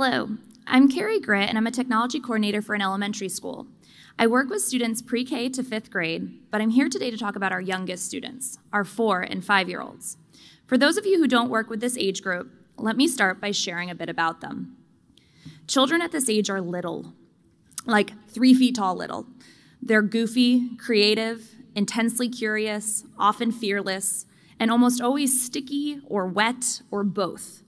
Hello, I'm Carrie Gritt, and I'm a technology coordinator for an elementary school. I work with students pre K to fifth grade, but I'm here today to talk about our youngest students, our four and five year olds. For those of you who don't work with this age group, let me start by sharing a bit about them. Children at this age are little, like three feet tall little. They're goofy, creative, intensely curious, often fearless, and almost always sticky or wet or both.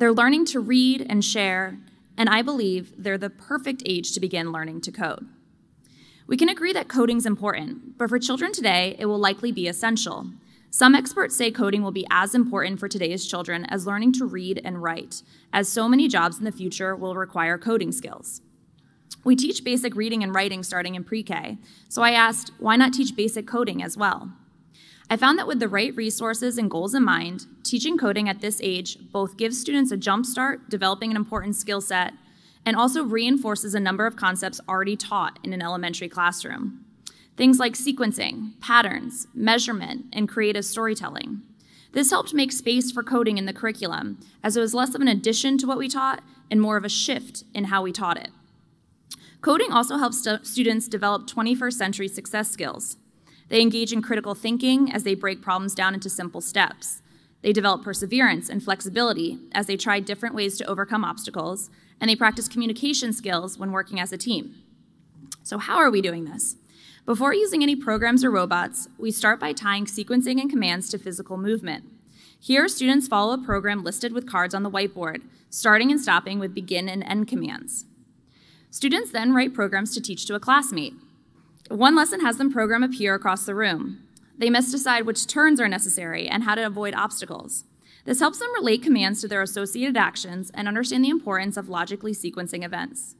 They're learning to read and share, and I believe they're the perfect age to begin learning to code. We can agree that coding's important, but for children today, it will likely be essential. Some experts say coding will be as important for today's children as learning to read and write, as so many jobs in the future will require coding skills. We teach basic reading and writing starting in pre K, so I asked, why not teach basic coding as well? I found that with the right resources and goals in mind, teaching coding at this age both gives students a jumpstart developing an important skill set and also reinforces a number of concepts already taught in an elementary classroom. Things like sequencing, patterns, measurement, and creative storytelling. This helped make space for coding in the curriculum, as it was less of an addition to what we taught and more of a shift in how we taught it. Coding also helps students develop 21st century success skills, they engage in critical thinking as they break problems down into simple steps. They develop perseverance and flexibility as they try different ways to overcome obstacles, and they practice communication skills when working as a team. So, how are we doing this? Before using any programs or robots, we start by tying sequencing and commands to physical movement. Here, students follow a program listed with cards on the whiteboard, starting and stopping with begin and end commands. Students then write programs to teach to a classmate. One lesson has them program a peer across the room. They must decide which turns are necessary and how to avoid obstacles. This helps them relate commands to their associated actions and understand the importance of logically sequencing events.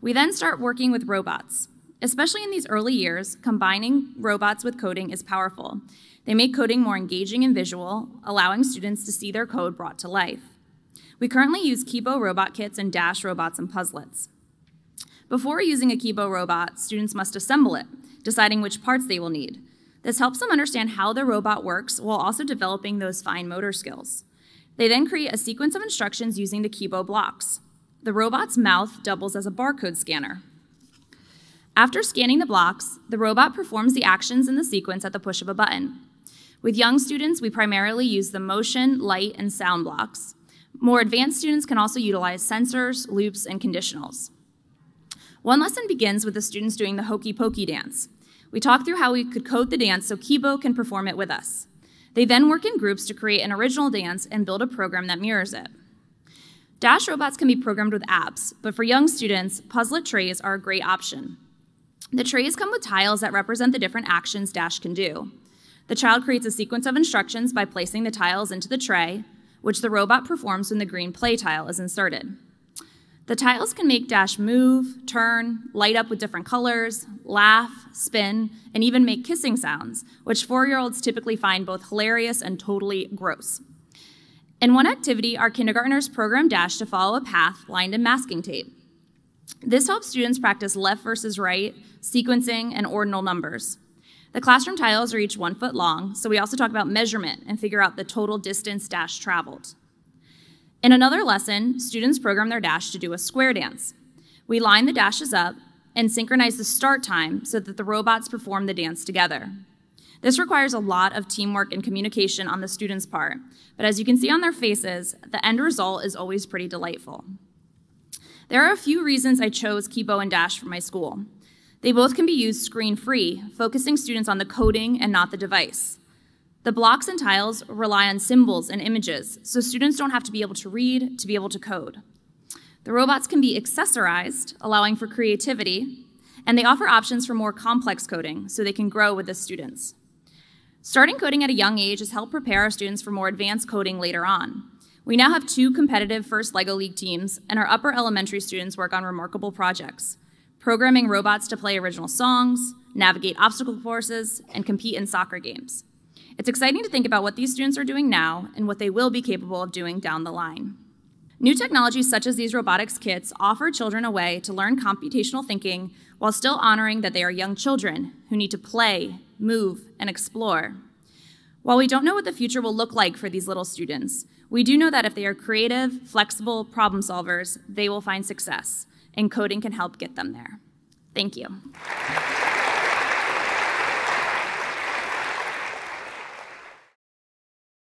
We then start working with robots. Especially in these early years, combining robots with coding is powerful. They make coding more engaging and visual, allowing students to see their code brought to life. We currently use Kibo robot kits and Dash robots and Puzzlets. Before using a Kibo robot, students must assemble it, deciding which parts they will need. This helps them understand how their robot works while also developing those fine motor skills. They then create a sequence of instructions using the Kibo blocks. The robot's mouth doubles as a barcode scanner. After scanning the blocks, the robot performs the actions in the sequence at the push of a button. With young students, we primarily use the motion, light, and sound blocks. More advanced students can also utilize sensors, loops, and conditionals. One lesson begins with the students doing the hokey pokey dance. We talk through how we could code the dance so Kibo can perform it with us. They then work in groups to create an original dance and build a program that mirrors it. Dash robots can be programmed with apps, but for young students, Puzzlet trays are a great option. The trays come with tiles that represent the different actions Dash can do. The child creates a sequence of instructions by placing the tiles into the tray, which the robot performs when the green play tile is inserted. The tiles can make Dash move, turn, light up with different colors, laugh, spin, and even make kissing sounds, which four-year-olds typically find both hilarious and totally gross. In one activity, our kindergartners program Dash to follow a path lined in masking tape. This helps students practice left versus right, sequencing, and ordinal numbers. The classroom tiles are each one foot long, so we also talk about measurement and figure out the total distance Dash traveled. In another lesson, students program their dash to do a square dance. We line the dashes up and synchronize the start time so that the robots perform the dance together. This requires a lot of teamwork and communication on the students' part, but as you can see on their faces, the end result is always pretty delightful. There are a few reasons I chose Kibo and Dash for my school. They both can be used screen-free, focusing students on the coding and not the device. The blocks and tiles rely on symbols and images, so students don't have to be able to read to be able to code. The robots can be accessorized, allowing for creativity, and they offer options for more complex coding so they can grow with the students. Starting coding at a young age has helped prepare our students for more advanced coding later on. We now have two competitive first LEGO League teams, and our upper elementary students work on remarkable projects, programming robots to play original songs, navigate obstacle courses, and compete in soccer games. It's exciting to think about what these students are doing now and what they will be capable of doing down the line. New technologies such as these robotics kits offer children a way to learn computational thinking while still honoring that they are young children who need to play, move, and explore. While we don't know what the future will look like for these little students, we do know that if they are creative, flexible problem solvers, they will find success, and coding can help get them there. Thank you.